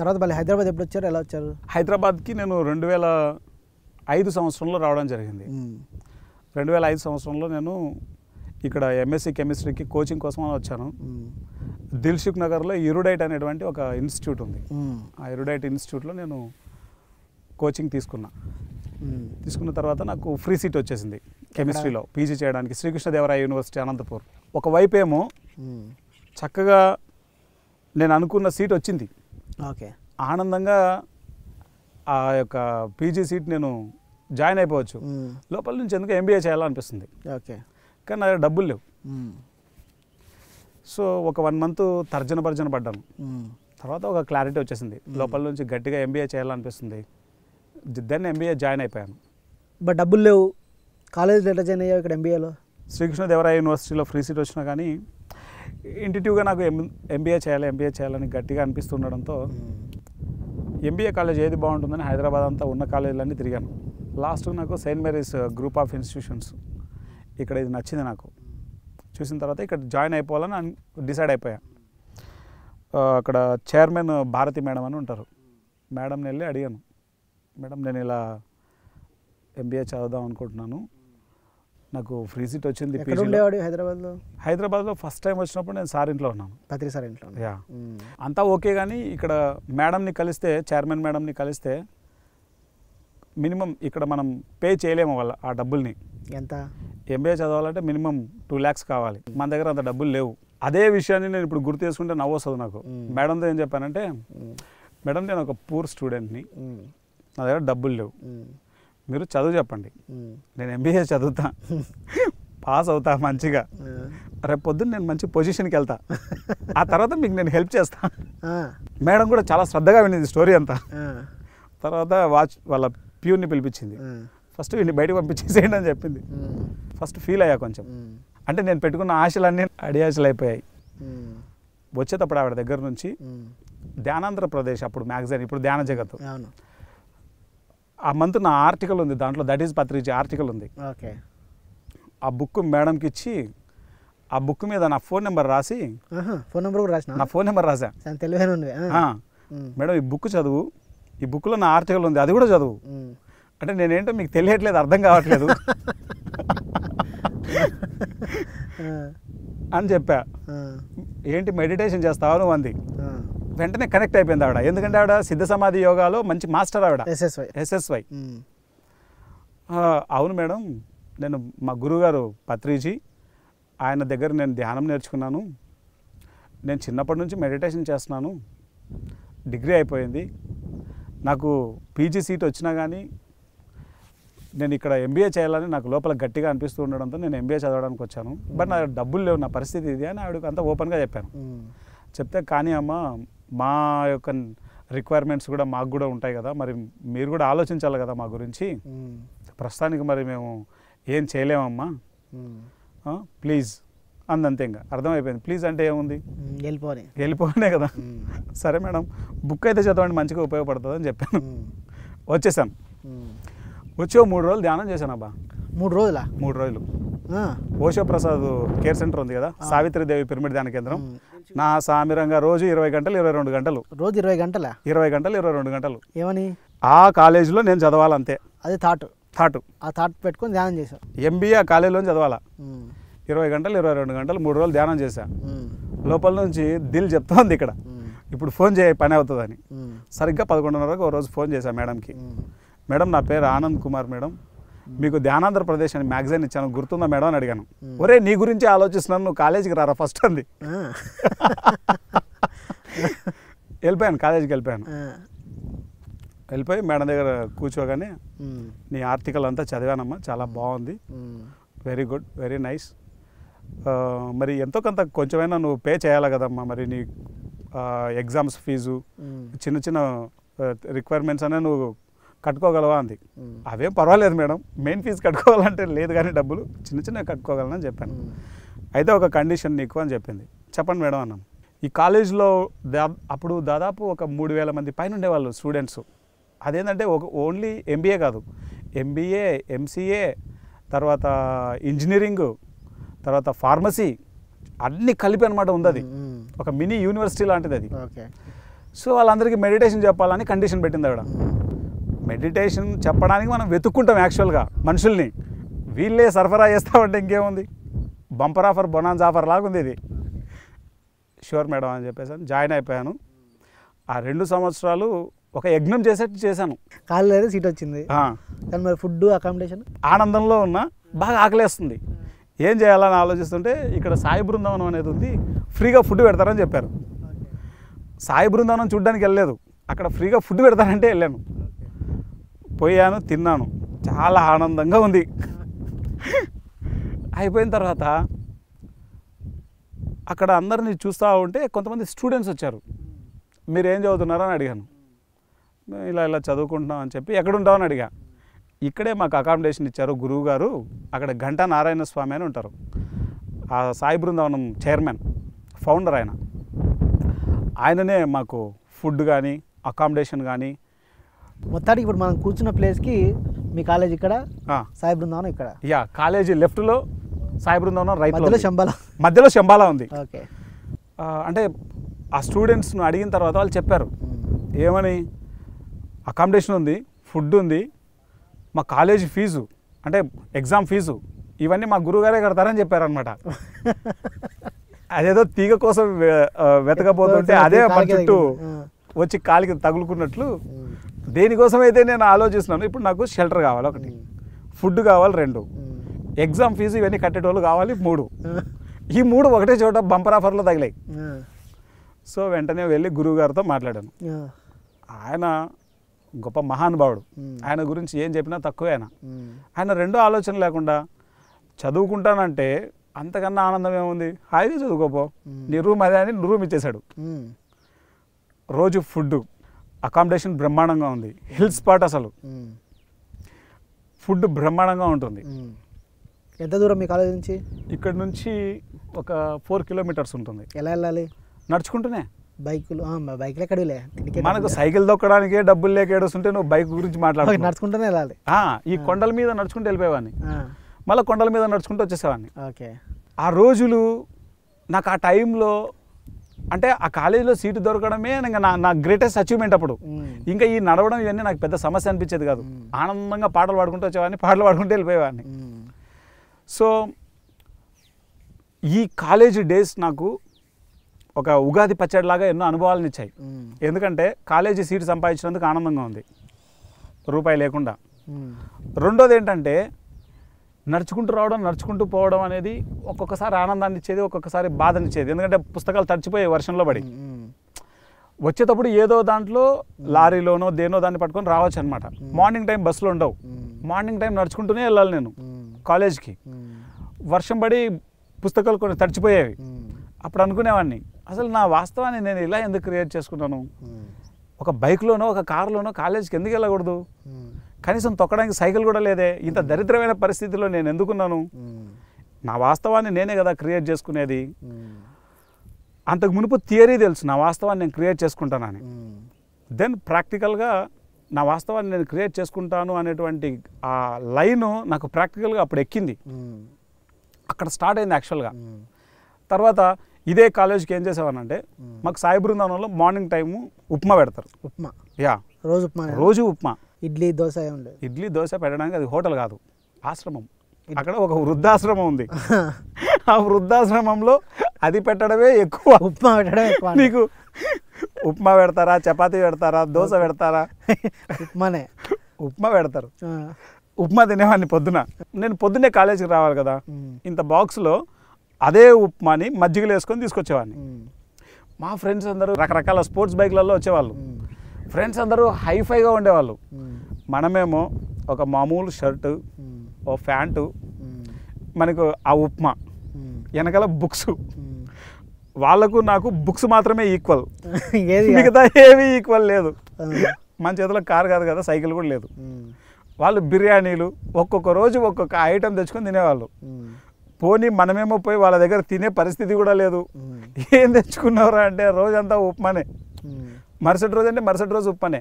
తర్వాత మళ్ళీ హైదరాబాద్ ఎప్పుడు వచ్చారు ఎలా వచ్చారు హైదరాబాద్కి నేను రెండు వేల ఐదు సంవత్సరంలో రావడం జరిగింది రెండు వేల ఐదు సంవత్సరంలో నేను ఇక్కడ ఎంఎస్సీ కెమిస్ట్రీకి కోచింగ్ కోసం వచ్చాను దిల్షుక్ నగర్లో ఇరుడైట్ అనేటువంటి ఒక ఇన్స్టిట్యూట్ ఉంది ఆ ఇరుడైట్ ఇన్స్టిట్యూట్లో నేను కోచింగ్ తీసుకున్నా తీసుకున్న తర్వాత నాకు ఫ్రీ సీట్ వచ్చేసింది కెమిస్ట్రీలో పీజీ చేయడానికి శ్రీకృష్ణదేవరాయ యూనివర్సిటీ అనంతపూర్ ఒకవైపు ఏమో చక్కగా నేను అనుకున్న సీట్ వచ్చింది ఓకే ఆనందంగా ఆ యొక్క పీజీ సీట్ నేను జాయిన్ అయిపోవచ్చు లోపల నుంచి ఎందుకు ఎంబీఏ చేయాలనిపిస్తుంది ఓకే కానీ నా డబ్బులు లేవు సో ఒక వన్ మంత్ తర్జన భర్జన పడ్డాను తర్వాత ఒక క్లారిటీ వచ్చేసింది లోపల నుంచి గట్టిగా ఎంబీఏ చేయాలనిపిస్తుంది దాన్ని ఎంబీఏ జాయిన్ అయిపోయాను బట్ డబ్బులు లేవు కాలేజ్ లెటర్ జాయిన్ అయ్యావు ఇక్కడ ఎంబీఏలో శ్రీకృష్ణదేవరాయ యూనివర్సిటీలో ఫ్రీ సీట్ వచ్చినా కానీ ఇంటిటివ్గా నాకు ఎం ఎంబీఏ చేయాలి ఎంబీఏ చేయాలని గట్టిగా అనిపిస్తుండడంతో ఎంబీఏ కాలేజ్ ఏది బాగుంటుందని హైదరాబాద్ అంతా ఉన్న కాలేజీలన్నీ తిరిగాను లాస్ట్ నాకు Saint Mary's Group of Institutions ఇక్కడ ఇది నచ్చింది నాకు చూసిన తర్వాత ఇక్కడ జాయిన్ అయిపోవాలని డిసైడ్ అయిపోయా అక్కడ చైర్మన్ భారతి మేడం అని ఉంటారు మేడంని వెళ్ళి అడిగాను మేడం నేను ఇలా ఎంబీఏ చదువుదాం అనుకుంటున్నాను నాకు ఫ్రీ సీట్ వచ్చింది హైదరాబాద్లో హైదరాబాద్లో ఫస్ట్ టైం వచ్చినప్పుడు నేను సార్ ఇంట్లో ఉన్నాను పత్రి సార్ ఇంట్లో యా అంతా ఓకే కానీ ఇక్కడ మేడంని కలిస్తే చైర్మన్ మేడంని కలిస్తే మినిమం ఇక్కడ మనం పే చేయలేము వాళ్ళ ఆ డబ్బుల్ని ఎంత ఎంబీఏ చదవాలంటే మినిమం టూ ల్యాక్స్ కావాలి మన దగ్గర అంత డబ్బులు లేవు అదే విషయాన్ని నేను ఇప్పుడు గుర్తు చేసుకుంటే నవ్వు వస్తుంది నాకు మేడంతో ఏం చెప్పానంటే మేడం నేను ఒక పూర్ స్టూడెంట్ని నా దగ్గర డబ్బులు లేవు మీరు చదువు చెప్పండి నేను ఎంబీఏ చదువుతా పాస్ అవుతా మంచిగా రేపు పొద్దున్న నేను మంచి పొజిషన్కి వెళ్తా ఆ తర్వాత మీకు నేను హెల్ప్ చేస్తా మేడం కూడా చాలా శ్రద్ధగా వినింది స్టోరీ అంతా తర్వాత వాచ్ వాళ్ళ ప్యూర్ని పిలిపించింది ఫస్ట్ వీళ్ళు బయటకు పంపించేసేయండి అని చెప్పింది ఫస్ట్ ఫీల్ అయ్యా కొంచెం అంటే నేను పెట్టుకున్న ఆశలన్నీ అడియాశలు అయిపోయాయి వచ్చేటప్పుడు ఆవిడ దగ్గర నుంచి ధ్యానాంధ్రప్రదేశ్ అప్పుడు మ్యాగజైన్ ఇప్పుడు ధ్యాన జగత్తు ఆ మంత్ నా ఆర్టికల్ ఉంది దాంట్లో దట్ ఈస్ పత్రిజీ ఆర్టికల్ ఉంది ఓకే ఆ బుక్ మేడంకి ఇచ్చి ఆ బుక్ మీద నా ఫోన్ నెంబర్ రాసి ఫోన్ నెంబర్ కూడా రాసిన నా ఫోన్ నెంబర్ రాసా మేడం ఈ బుక్ చదువు ఈ బుక్లో నా ఆర్టికల్ ఉంది అది కూడా చదువు అంటే నేనేంటో మీకు తెలియట్లేదు అర్థం కావట్లేదు అని చెప్పా ఏంటి మెడిటేషన్ చేస్తావు నువ్వు అంది వెంటనే కనెక్ట్ అయిపోయింది ఆవిడ ఎందుకంటే ఆవిడ సిద్ధ సమాధి యోగాలో మంచి మాస్టర్ ఆవిడ ఎస్ఎస్వై అవును మేడం నేను మా గురువుగారు పత్రిజీ ఆయన దగ్గర నేను ధ్యానం నేర్చుకున్నాను నేను చిన్నప్పటి నుంచి మెడిటేషన్ చేస్తున్నాను డిగ్రీ అయిపోయింది నాకు పీజీ సీట్ వచ్చినా కానీ నేను ఇక్కడ ఎంబీఏ చేయాలని నాకు లోపల గట్టిగా అనిపిస్తూ ఉండడంతో నేను ఎంబీఏ చదవడానికి వచ్చాను బట్ నా డబ్బులు లేవు నా పరిస్థితి ఇది అని ఆవిడకి అంతా ఓపెన్గా చెప్పాను చెప్తే కానీ అమ్మ మా యొక్క రిక్వైర్మెంట్స్ కూడా మాకు కూడా ఉంటాయి కదా మరి మీరు కూడా ఆలోచించాలి కదా మా గురించి ప్రస్తుతానికి మరి మేము ఏం చేయలేమమ్మా ప్లీజ్ అందంతే ఇంకా అర్థమైపోయింది ప్లీజ్ అంటే ఏముంది వెళ్ళిపోనే వెళ్ళిపోనే కదా సరే మేడం బుక్ అయితే చదవండి మంచిగా ఉపయోగపడుతుంది అని చెప్పాను వచ్చేసాను వచ్చే మూడు రోజులు ధ్యానం చేశాను అబ్బా మూడు రోజులా మూడు రోజులు ఓషో ప్రసాద్ కేర్ సెంటర్ ఉంది కదా సావిత్రి దేవి పిరమిడ్ ధ్యాన కేంద్రం నా సామిరంగా రోజు ఇరవై గంటలు ఇరవై రెండు గంటలు రోజు ఇరవై గంటల ఇరవై గంటలు ఇరవై రెండు గంటలు ఏమని ఆ కాలేజీలో నేను చదవాలంతే అది థాట్ థాట్ ఆ థాట్ పెట్టుకుని ధ్యానం చేశాను ఎంబీఏ ఆ కాలేజీలో చదవాలా ఇరవై గంటలు ఇరవై రెండు గంటలు మూడు రోజులు ధ్యానం చేశా లోపల నుంచి దిల్ చెప్తోంది ఇక్కడ ఇప్పుడు ఫోన్ చేయ పని అవుతుందని సరిగ్గా పదకొండున్నరకు ఒక రోజు ఫోన్ చేశాను మేడంకి మేడం నా పేరు ఆనంద్ కుమార్ మేడం మీకు ధ్యానాంధ్ర ప్రదేశ్ అని మ్యాగజైన్ ఇచ్చాను గుర్తుందా మేడం అని అడిగాను ఒరే నీ గురించి ఆలోచిస్తున్నాను నువ్వు కాలేజీకి రారా ఫస్ట్ అంది వెళ్ళిపోయాను కాలేజీకి వెళ్ళిపోయాను వెళ్ళిపోయి మేడం దగ్గర కూర్చోగానే నీ ఆర్టికల్ అంతా చదివానమ్మా చాలా బాగుంది వెరీ గుడ్ వెరీ నైస్ మరి ఎంతో కొంత కొంచెమైనా నువ్వు పే చేయాలి కదమ్మా మరి నీ ఎగ్జామ్స్ ఫీజు చిన్న చిన్న రిక్వైర్మెంట్స్ అనే నువ్వు కట్టుకోగలవా అంది అవేం పర్వాలేదు మేడం మెయిన్ ఫీజు కట్టుకోవాలంటే లేదు కానీ డబ్బులు చిన్న చిన్న కట్టుకోగలనని చెప్పాను అయితే ఒక కండిషన్ నీకు అని చెప్పింది చెప్పండి మేడం అన్నాం ఈ కాలేజ్లో దా అప్పుడు దాదాపు ఒక మూడు వేల మంది పైన ఉండేవాళ్ళు స్టూడెంట్స్ అదేంటంటే ఒక ఓన్లీ ఎంబీఏ కాదు ఎంబీఏ ఎంసీఏ తర్వాత ఇంజనీరింగ్ తర్వాత ఫార్మసీ అన్నీ కలిపి అనమాట ఉంది అది ఒక మినీ యూనివర్సిటీ లాంటిది అది సో వాళ్ళందరికీ మెడిటేషన్ చెప్పాలని కండిషన్ పెట్టింది ఆవిడ మెడిటేషన్ చెప్పడానికి మనం వెతుక్కుంటాం యాక్చువల్గా మనుషుల్ని వీళ్ళే సరఫరా చేస్తామంటే ఇంకేముంది బంపర్ ఆఫర్ బొనాన్స్ ఆఫర్ లాగుంది ఇది షూర్ మేడం అని చెప్పేసి జాయిన్ అయిపోయాను ఆ రెండు సంవత్సరాలు ఒక యజ్ఞం చేసేట్టు చేశాను కాలు లేదు సీట్ వచ్చింది మరి ఫుడ్ అకామిడేషన్ ఆనందంలో ఉన్నా బాగా ఆకలేస్తుంది ఏం చేయాలని ఆలోచిస్తుంటే ఇక్కడ సాయి బృందావనం అనేది ఉంది ఫ్రీగా ఫుడ్ పెడతారని చెప్పారు సాయి బృందావనం చూడడానికి వెళ్ళలేదు అక్కడ ఫ్రీగా ఫుడ్ పెడతారంటే వెళ్ళాను పోయాను తిన్నాను చాలా ఆనందంగా ఉంది అయిపోయిన తర్వాత అక్కడ అందరిని చూస్తూ ఉంటే కొంతమంది స్టూడెంట్స్ వచ్చారు మీరు ఏం అని అడిగాను ఇలా ఇలా చదువుకుంటున్నాం అని చెప్పి అని అడిగా ఇక్కడే మాకు అకామిడేషన్ ఇచ్చారు గురువు గారు అక్కడ ఘంటా నారాయణ స్వామి అని ఉంటారు ఆ సాయి బృందావనం చైర్మన్ ఫౌండర్ ఆయన ఆయననే మాకు ఫుడ్ కానీ అకామిడేషన్ కానీ మొత్తానికి ఇప్పుడు మనం కూర్చున్న ప్లేస్కి మీ కాలేజ్ ఇక్కడ సాయి బృందావనం ఇక్కడ యా కాలేజీ లెఫ్ట్లో సాయి బృందావనం రైట్ మధ్యలో శంబాల మధ్యలో శంబాలా ఉంది ఓకే అంటే ఆ స్టూడెంట్స్ను అడిగిన తర్వాత వాళ్ళు చెప్పారు ఏమని అకామిడేషన్ ఉంది ఫుడ్ ఉంది మా కాలేజీ ఫీజు అంటే ఎగ్జామ్ ఫీజు ఇవన్నీ మా గురువుగారే కడతారని చెప్పారనమాట అదేదో తీగ కోసం వెతకపోతుంటే అదే మన చుట్టూ వచ్చి కాలికి తగులుకున్నట్లు దేనికోసం అయితే నేను ఆలోచిస్తున్నాను ఇప్పుడు నాకు షెల్టర్ కావాలి ఒకటి ఫుడ్ కావాలి రెండు ఎగ్జామ్ ఫీజు ఇవన్నీ కట్టేటోళ్ళు కావాలి మూడు ఈ మూడు ఒకటే చోట బంపర్ ఆఫర్లో తగిలాయి సో వెంటనే వెళ్ళి గురువు గారితో మాట్లాడాను ఆయన గొప్ప మహానుభావుడు ఆయన గురించి ఏం చెప్పినా తక్కువ ఆయన ఆయన రెండో ఆలోచన లేకుండా చదువుకుంటానంటే అంతకన్నా ఆనందం ఏముంది హాయిగా చదువుకోపో నీ రూమ్ అదే అని రూమ్ ఇచ్చేశాడు రోజు ఫుడ్ అకామిడేషన్ బ్రహ్మాండంగా ఉంది హిల్ స్పాట్ అసలు ఫుడ్ బ్రహ్మాండంగా ఉంటుంది ఎంత దూరం మీ కాలేజ్ నుంచి ఇక్కడ నుంచి ఒక ఫోర్ కిలోమీటర్స్ ఉంటుంది ఎలా వెళ్ళాలి నడుచుకుంటూనే బైకులు బైక్లు ఎక్కడ మనకు సైకిల్ దొక్కడానికి డబ్బులు లేక ఏడుస్తుంటే నువ్వు బైక్ గురించి మాట్లాడు నడుచుకుంటూనే వెళ్ళాలి ఈ కొండల మీద నడుచుకుంటూ వెళ్ళిపోయేవాడిని మళ్ళీ కొండల మీద నడుచుకుంటూ వచ్చేసేవాడిని ఓకే ఆ రోజులు నాకు ఆ టైంలో అంటే ఆ కాలేజీలో సీటు దొరకడమే ఇంకా నా నా గ్రేటెస్ట్ అచీవ్మెంట్ అప్పుడు ఇంకా ఈ నడవడం ఇవన్నీ నాకు పెద్ద సమస్య అనిపించేది కాదు ఆనందంగా పాటలు పాడుకుంటూ వచ్చేవాడిని పాటలు పాడుకుంటూ వెళ్ళిపోయేవాడిని సో ఈ కాలేజీ డేస్ నాకు ఒక ఉగాది పచ్చడిలాగా ఎన్నో అనుభవాలను ఇచ్చాయి ఎందుకంటే కాలేజీ సీటు సంపాదించినందుకు ఆనందంగా ఉంది రూపాయి లేకుండా రెండోది ఏంటంటే నడుచుకుంటూ రావడం నడుచుకుంటూ పోవడం అనేది ఒక్కొక్కసారి ఆనందాన్ని ఇచ్చేది ఒక్కొక్కసారి బాధనిచ్చేది ఎందుకంటే పుస్తకాలు తడిచిపోయే వర్షంలో పడి వచ్చేటప్పుడు ఏదో దాంట్లో లారీలోనో దేనో దాన్ని పట్టుకొని రావచ్చు అనమాట మార్నింగ్ టైం బస్సులో ఉండవు మార్నింగ్ టైం నడుచుకుంటూనే వెళ్ళాలి నేను కాలేజ్కి వర్షం పడి పుస్తకాలు కొన్ని తడిచిపోయేవి అప్పుడు అనుకునేవాడిని అసలు నా వాస్తవాన్ని నేను ఇలా ఎందుకు క్రియేట్ చేసుకున్నాను ఒక బైక్లోనో ఒక కారులోనో కాలేజీకి ఎందుకు వెళ్ళకూడదు కనీసం తొక్కడానికి సైకిల్ కూడా లేదే ఇంత దరిద్రమైన పరిస్థితిలో నేను ఎందుకున్నాను నా వాస్తవాన్ని నేనే కదా క్రియేట్ చేసుకునేది అంతకు మునుపు థియరీ తెలుసు నా వాస్తవాన్ని నేను క్రియేట్ చేసుకుంటానని దెన్ ప్రాక్టికల్గా నా వాస్తవాన్ని నేను క్రియేట్ చేసుకుంటాను అనేటువంటి ఆ లైన్ నాకు ప్రాక్టికల్గా అప్పుడు ఎక్కింది అక్కడ స్టార్ట్ అయింది యాక్చువల్గా తర్వాత ఇదే కాలేజీకి ఏం చేసేవానంటే మాకు సాయి బృందంలో మార్నింగ్ టైము ఉప్మా పెడతారు ఉప్మా యా రోజు ఉప్మా రోజు ఉప్మా ఇడ్లీ దోశ ఇడ్లీ దోశ పెట్టడానికి అది హోటల్ కాదు ఆశ్రమం అక్కడ ఒక వృద్ధాశ్రమం ఉంది ఆ వృద్ధాశ్రమంలో అది పెట్టడమే ఎక్కువ ఉప్మా పెట్టడమే నీకు ఉప్మా పెడతారా చపాతి పెడతారా దోశ పెడతారా ఉప్మానే ఉప్మా పెడతారు ఉప్మా తినేవాడిని పొద్దున నేను పొద్దున్నే కాలేజీకి రావాలి కదా ఇంత బాక్స్లో అదే ఉప్మాని మజ్జిగలు వేసుకొని తీసుకొచ్చేవాడిని మా ఫ్రెండ్స్ అందరూ రకరకాల స్పోర్ట్స్ బైక్లలో వచ్చేవాళ్ళు ఫ్రెండ్స్ అందరూ హైఫైగా ఉండేవాళ్ళు మనమేమో ఒక మామూలు షర్టు ఓ ప్యాంటు మనకు ఆ ఉప్మా వెనకాల బుక్స్ వాళ్ళకు నాకు బుక్స్ మాత్రమే ఈక్వల్ మిగతా ఏమీ ఈక్వల్ లేదు మన చేతిలో కారు కాదు కదా సైకిల్ కూడా లేదు వాళ్ళు బిర్యానీలు ఒక్కొక్క రోజు ఒక్కొక్క ఐటెం తెచ్చుకొని తినేవాళ్ళు పోనీ మనమేమో పోయి వాళ్ళ దగ్గర తినే పరిస్థితి కూడా లేదు ఏం తెచ్చుకున్నారా అంటే రోజంతా ఉప్మానే మరుసటి రోజు అంటే మరుసటి రోజు ఉప్మానే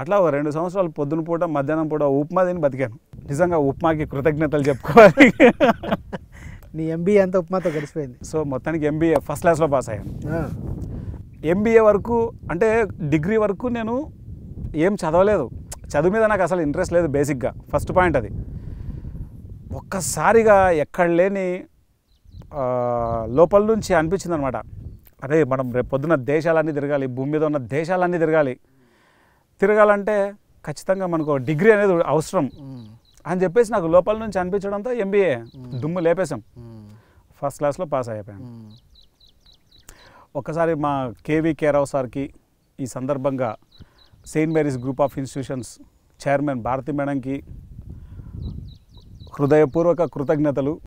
అట్లా ఒక రెండు సంవత్సరాలు పొద్దున పూట మధ్యాహ్నం పూట ఉప్మా తిని బతికాను నిజంగా ఉప్మాకి కృతజ్ఞతలు చెప్పుకోవాలి నీ ఎంబీఏ అంతా ఉప్మాతో గడిచిపోయింది సో మొత్తానికి ఎంబీఏ ఫస్ట్ క్లాస్లో పాస్ అయ్యాను ఎంబీఏ వరకు అంటే డిగ్రీ వరకు నేను ఏం చదవలేదు చదువు మీద నాకు అసలు ఇంట్రెస్ట్ లేదు బేసిక్గా ఫస్ట్ పాయింట్ అది ఒక్కసారిగా ఎక్కడ లేని లోపల నుంచి అనిపించింది అనమాట అరే మనం రేపు పొద్దున్న దేశాలన్నీ తిరగాలి భూమి మీద ఉన్న దేశాలన్నీ తిరగాలి తిరగాలంటే ఖచ్చితంగా మనకు డిగ్రీ అనేది అవసరం అని చెప్పేసి నాకు లోపల నుంచి అనిపించడంతో ఎంబీఏ దుమ్ము లేపేశాం ఫస్ట్ క్లాస్లో పాస్ అయిపోయాను ఒక్కసారి మా కేవీ కేరావు సార్కి ఈ సందర్భంగా Saint Mary's Group of Institutions chairman Bharati మేడంకి హృదయపూర్వక కృతజ్ఞతలు